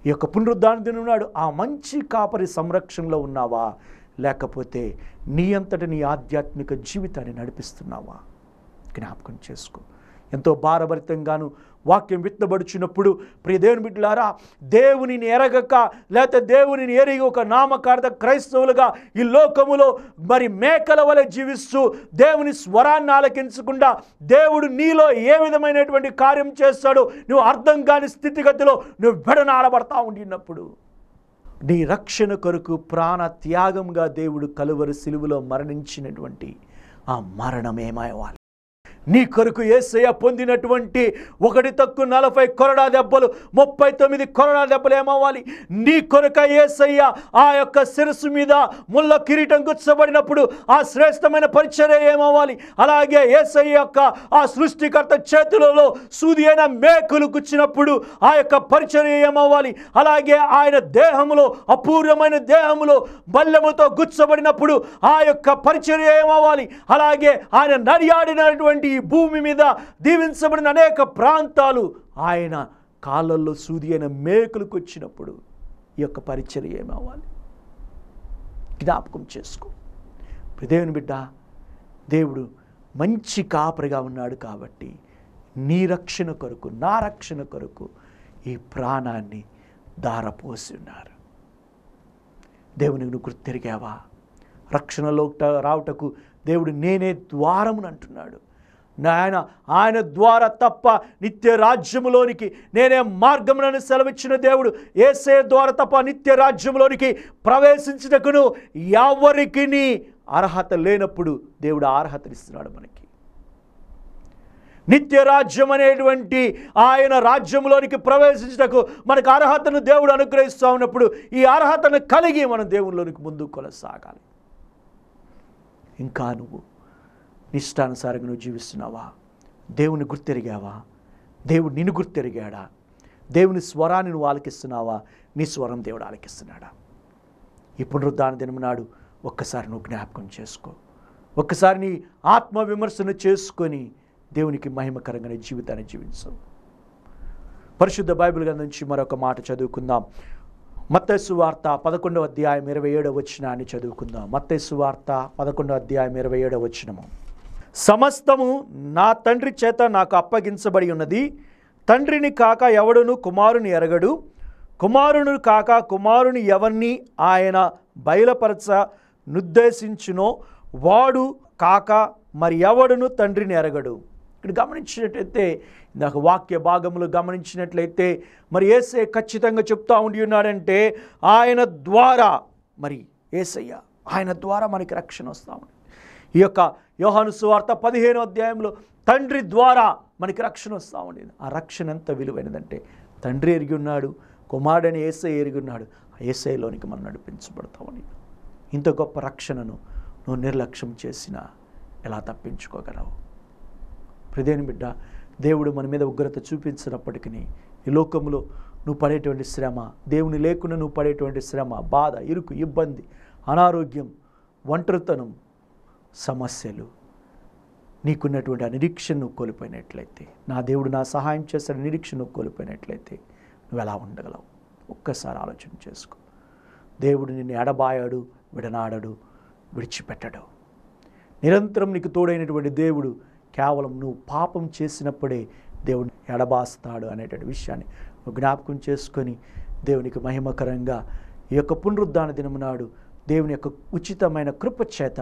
ఈ యొక్క పునరుద్ధారణ దినున్నాడు ఆ మంచి కాపరి సంరక్షణలో ఉన్నావా లేకపోతే నీ అంతటి నీ ఆధ్యాత్మిక జీవితాన్ని నడిపిస్తున్నావా జ్ఞాపకం చేసుకో ఎంతో భారభరితంగాను వాక్యం విత్తబడుచున్నప్పుడు ప్రియ దేవుని బిడ్డలారా దేవునిని ఎరగక లేకపోతే దేవునిని ఎరిగి ఒక నామకార్థ క్రైస్తవులుగా ఈ లోకములో మరి మేకల వలె జీవిస్తూ దేవుని స్వరాన్ని ఆలకించకుండా దేవుడు నీలో ఏ విధమైనటువంటి కార్యం చేస్తాడో నువ్వు అర్థం కాని స్థితిగతిలో నువ్వు బెడనాడబడతా ఉండినప్పుడు నీ రక్షణ కొరకు ప్రాణ త్యాగంగా దేవుడు కలువరి సిలువలో మరణించినటువంటి ఆ మరణమేమయ్యాలి నీ కొరకు ఏసయ్య పొందినటువంటి ఒకటి తక్కువ నలభై కొరడా దెబ్బలు ముప్పై తొమ్మిది కొరడా దెబ్బలు ఏమవ్వాలి నీ కొరక ఏసయ్య ఆ యొక్క శిరస్సు మీద ముళ్ళ కిరీటం గుచ్చబడినప్పుడు ఆ శ్రేష్టమైన పరిచర్య ఏమవ్వాలి అలాగే ఏసయ్య యొక్క ఆ సృష్టికర్త చేతులలో సూది అయిన మేకులు కూర్చున్నప్పుడు ఆ యొక్క పరిచర్య ఏమవ్వాలి అలాగే ఆయన దేహంలో అపూర్వమైన దేహంలో బల్యముతో గుచ్చబడినప్పుడు ఆ యొక్క పరిచర్య ఏమవ్వాలి అలాగే ఆయన నడియాడినటువంటి ఈ భూమి మీద దీవించబడిన అనేక ప్రాంతాలు ఆయన కాళ్ళల్లో సూది అయిన మేకులకు వచ్చినప్పుడు ఈ యొక్క పరిచయం ఏమవ్వాలి జ్ఞాపకం చేసుకో దేవుని బిడ్డ దేవుడు మంచి కాపరిగా ఉన్నాడు కాబట్టి నీ రక్షణ కొరకు నా రక్షణ కొరకు ఈ ప్రాణాన్ని దారపోసి ఉన్నారు దేవుని నువ్వు గుర్తిరిగావా రక్షణలో రావుటకు దేవుడు నేనే ద్వారమునంటున్నాడు నాయన ఆయన ద్వారా తప్ప నిత్య రాజ్యంలోనికి నేనే మార్గములను సెలవిచ్చిన దేవుడు ఏసే ద్వారా తప్ప నిత్య రాజ్యంలోనికి ప్రవేశించటకును ఎవరికి అర్హత లేనప్పుడు దేవుడు అర్హతనిస్తున్నాడు మనకి నిత్య రాజ్యం అనేటువంటి ఆయన రాజ్యంలోనికి ప్రవేశించటకు మనకు అర్హతను దేవుడు అనుగ్రహిస్తూ ఉన్నప్పుడు ఈ అర్హతను కలిగి మనం దేవునిలోనికి ముందు కొనసాగాలి ఇంకా నువ్వు నిష్టానుసారంగా నువ్వు జీవిస్తున్నావా దేవుని గుర్తెరిగావా దేవుడు నిన్ను గుర్తెరిగాడా దేవుని స్వరాన్ని నువ్వు ఆలకిస్తున్నావా నీ స్వరం దేవుడు ఆలకిస్తున్నాడా ఈ పునరుద్ధాన దినం నాడు ఒక్కసారి నువ్వు జ్ఞాపకం చేసుకో ఒక్కసారి నీ ఆత్మ విమర్శన చేసుకొని దేవునికి మహిమకరంగా జీవితాన్ని జీవించవు పరిశుద్ధ బైబిల్ నుంచి మరొక మాట చదువుకుందాం మత్తైసు వార్త పదకొండవ అధ్యాయం ఇరవై ఏడవ వచ్చినాన్ని చదువుకుందాం మత్తైసు వార్త పదకొండవ అధ్యాయం ఇరవై ఏడవ వచ్చినము సమస్తము నా తండ్రి చేత నాకు అప్పగించబడి ఉన్నది తండ్రిని కాక ఎవడును కుమారుని ఎరగడు కుమారుని కాక కుమారుని ఎవరిని ఆయన బయలుపరచ నుద్దేశించునో వాడు కాక మరి ఎవడును తండ్రిని ఎరగడు ఇక్కడ గమనించినట్లయితే నాకు వాక్య భాగములు గమనించినట్లయితే మరి ఏసే ఖచ్చితంగా చెప్తా ఉండి ఉన్నాడంటే ఆయన ద్వారా మరి ఏసయ్య ఆయన ద్వారా మనకి రక్షణ వస్తూ ఉంది ఈ యొక్క యోహాను సువార్త పదిహేను అధ్యాయంలో తండ్రి ద్వారా మనకి రక్షణ వస్తూ ఉండేది ఆ రక్షణ ఎంత విలువైనదంటే తండ్రి ఎరిగి ఉన్నాడు కుమారుడని ఏసై ఎరిగి ఉన్నాడు ఆ ఏసైలోనికి మనం ఉండి ఇంత గొప్ప రక్షణను నువ్వు నిర్లక్ష్యం చేసినా ఎలా తప్పించుకోగలవు ప్రదేని బిడ్డ దేవుడు మన మీద ఉగ్రత చూపించినప్పటికీ ఈ లోకంలో నువ్వు పడేటువంటి శ్రమ దేవుని లేకుండా నువ్వు పడేటువంటి శ్రమ బాధ ఇరుకు ఇబ్బంది అనారోగ్యం ఒంటరితనం సమస్యలు నీకున్నటువంటి ఆ నిరీక్షను కోల్పోయినట్లయితే నా దేవుడు నా సహాయం చేస్తాడు నిరీక్షను కోల్పోయినట్లయితే నువ్వు ఎలా ఉండగలవు ఒక్కసారి ఆలోచన చేసుకో దేవుడు నిన్ను ఎడబాయాడు విడనాడడు విడిచిపెట్టడు నిరంతరం నీకు తోడైనటువంటి దేవుడు కేవలం నువ్వు పాపం చేసినప్పుడే దేవుడు ఎడబాస్తాడు అనేటువంటి విషయాన్ని జ్ఞాపకం చేసుకొని దేవునికి మహిమకరంగా ఈ యొక్క పునరుద్ధాన దినము నాడు దేవుని యొక్క ఉచితమైన కృప చేత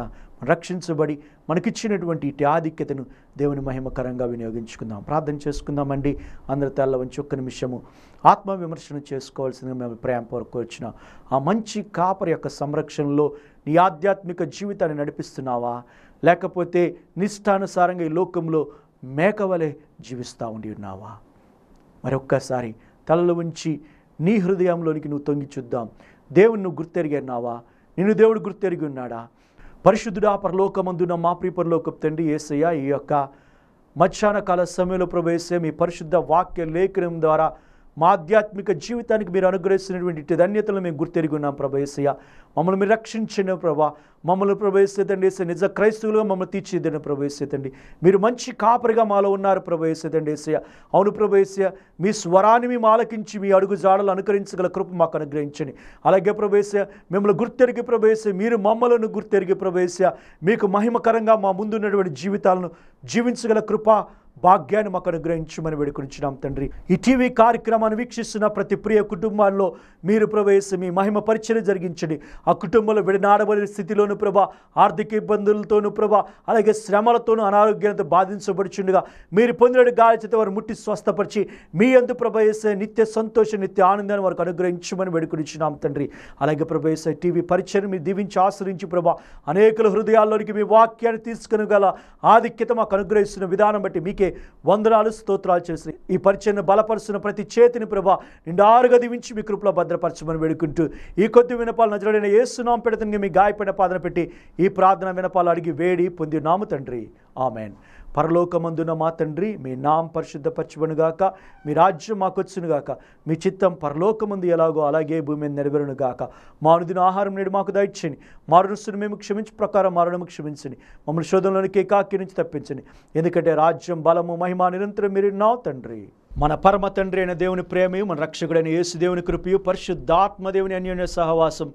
రక్షించబడి మనకిచ్చినటువంటి ఇటు ఆధిక్యతను దేవుని మహిమకరంగా వినియోగించుకుందాం ప్రార్థన చేసుకుందామండి అందరి తెల్ల ఉంచి ఒక్క నిమిషము ఆత్మ విమర్శన చేసుకోవాల్సిందిగా మేము ప్రేమపూర్వక వచ్చిన ఆ మంచి కాపరి యొక్క సంరక్షణలో నీ ఆధ్యాత్మిక జీవితాన్ని నడిపిస్తున్నావా లేకపోతే నిష్టానుసారంగా ఈ లోకంలో మేకవలే జీవిస్తూ ఉండి ఉన్నావా మరొక్కసారి తలలు ఉంచి నీ హృదయంలోనికి నువ్వు తొంగి చూద్దాం దేవుని నువ్వు గుర్తెరిగినావా నిన్ను దేవుడు గుర్తెరిగి ఉన్నాడా పరిశుద్ధుడా పరలోకమందున్న మా పరలోకపు తండ్రి ఏసయ్య ఈ యొక్క మధ్యాహ్న కాల సమయంలో ప్రవేశం ఈ పరిశుద్ధ వాక్య లేఖనం ద్వారా మా ఆధ్యాత్మిక జీవితానికి మీరు అనుగ్రహిస్తున్నటువంటి ధన్యతలు మేము గుర్తెరిగి ఉన్నాం ప్రభయసయ్య మమ్మల్ని మీరు రక్షించిన ప్రభా మమ్మల్ని ప్రభవేసేతండి వేసే నిజ క్రైస్తవులుగా మమ్మల్ని తీర్చిదిన ప్రభవేసేతండి మీరు మంచి కాపరిగా మాలో ఉన్నారు ప్రభవేసేతండి వేసయ్య అవును ప్రవేశ మీ స్వరాన్ని మేము ఆలకించి మీ అడుగు జాడలు అనుకరించగల కృప మాకు అనుగ్రహించండి అలాగే ప్రవేశ మిమ్మల్ని గుర్తెరిగి ప్రవేశ మీరు మమ్మలను గుర్తెరిగి ప్రవేశ మీకు మహిమకరంగా మా ముందున్నటువంటి జీవితాలను జీవించగల కృప భాగ్యాన్ని మాకు అనుగ్రహించమని వేడుకొనిచ్చినాం తండ్రి ఈ టీవీ కార్యక్రమాన్ని వీక్షిస్తున్న ప్రతి ప్రియ కుటుంబాల్లో మీరు ప్రవేశం మీ మహిమ పరిచయం జరిగించండి ఆ కుటుంబంలో విడనాడబడిన స్థితిలోను ప్రభా ఆర్థిక ఇబ్బందులతోనూ ప్రభా అలాగే శ్రమలతోనూ అనారోగ్యంతో బాధించబడుచుండగా మీరు పొందిన గాలి చేత వారు ముట్టి స్వస్థపరిచి మీ అందు ప్రభేసే నిత్య సంతోషం నిత్య ఆనందాన్ని వారికి అనుగ్రహించమని వేడుకొనిచ్చినాం తండ్రి అలాగే ప్రభేసే టీవీ పరిచయం మీరు దీవించి ఆశ్రయించి ప్రభా అనేకుల హృదయాల్లోనికి మీ వాక్యాన్ని గల ఆధిక్యత మాకు అనుగ్రహిస్తున్న విధానం బట్టి మీకు నీకే వందనాలు స్తోత్రాలు చేసిన ఈ పరిచయను బలపరుస్తున్న ప్రతి చేతిని ప్రభా నిండారుగా దీవించి మీ కృపలో భద్రపరచమని వేడుకుంటూ ఈ కొద్ది వినపాలు నజరుడైన ఏసునాం పెడతనిగా మీ గాయపడిన పాదన పెట్టి ఈ ప్రార్థన వినపాలు అడిగి వేడి పొంది నాము తండ్రి ఆమెన్ పరలోకమందున మా తండ్రి మీ నాం గాక మీ రాజ్యం మాకొచ్చునుగాక మీ చిత్తం పరలోకమందు ఎలాగో అలాగే భూమి గాక మానుదిన ఆహారం నేడు మాకు దాయిచ్చని మారునుస్తుని మేము క్షమించి ప్రకారం మారణము క్షమించని మమ్మల్ని శోధంలోనికి కాకి నుంచి తప్పించని ఎందుకంటే రాజ్యం బలము మహిమ నిరంతరం మీరు నా తండ్రి మన పరమ తండ్రి అయిన దేవుని ప్రేమయు మన రక్షకుడైన యేసు దేవుని కృపయు పరిశుద్ధాత్మ దేవుని అన్యోన్య సహవాసం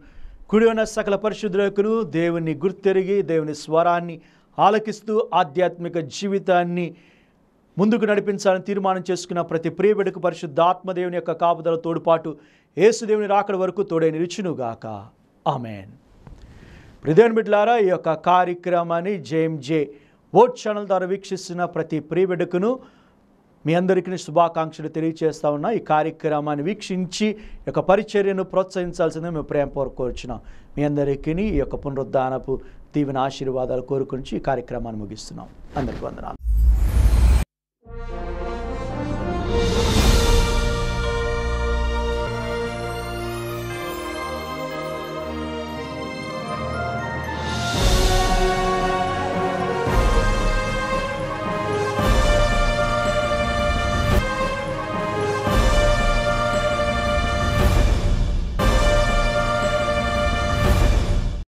కుడి ఉన్న సకల పరిశుద్ధులకు దేవుని గుర్తెరిగి దేవుని స్వరాన్ని ఆలకిస్తూ ఆధ్యాత్మిక జీవితాన్ని ముందుకు నడిపించాలని తీర్మానం చేసుకున్న ప్రతి ప్రియబిడకు పరిశుద్ధ ఆత్మదేవుని యొక్క కాపుదల తోడుపాటు యేసుదేవుని రాకడ వరకు తోడే నిలిచునుగాక ఆమెన్ ప్రదేవుని బిడ్లారా ఈ యొక్క కార్యక్రమాన్ని జే ఓట్ ఛానల్ ద్వారా వీక్షిస్తున్న ప్రతి ప్రియబెడుకును మీ అందరికీ శుభాకాంక్షలు తెలియజేస్తూ ఉన్నా ఈ కార్యక్రమాన్ని వీక్షించి యొక్క పరిచర్యను ప్రోత్సహించాల్సిందే మేము ప్రేమపూర్వక కోరుచున్నాం మీ అందరికీ ఈ యొక్క పునరుద్ధానపు దీవెన ఆశీర్వాదాలు కోరుకుని ఈ కార్యక్రమాన్ని ముగిస్తున్నాం అందరికీ వందనాలు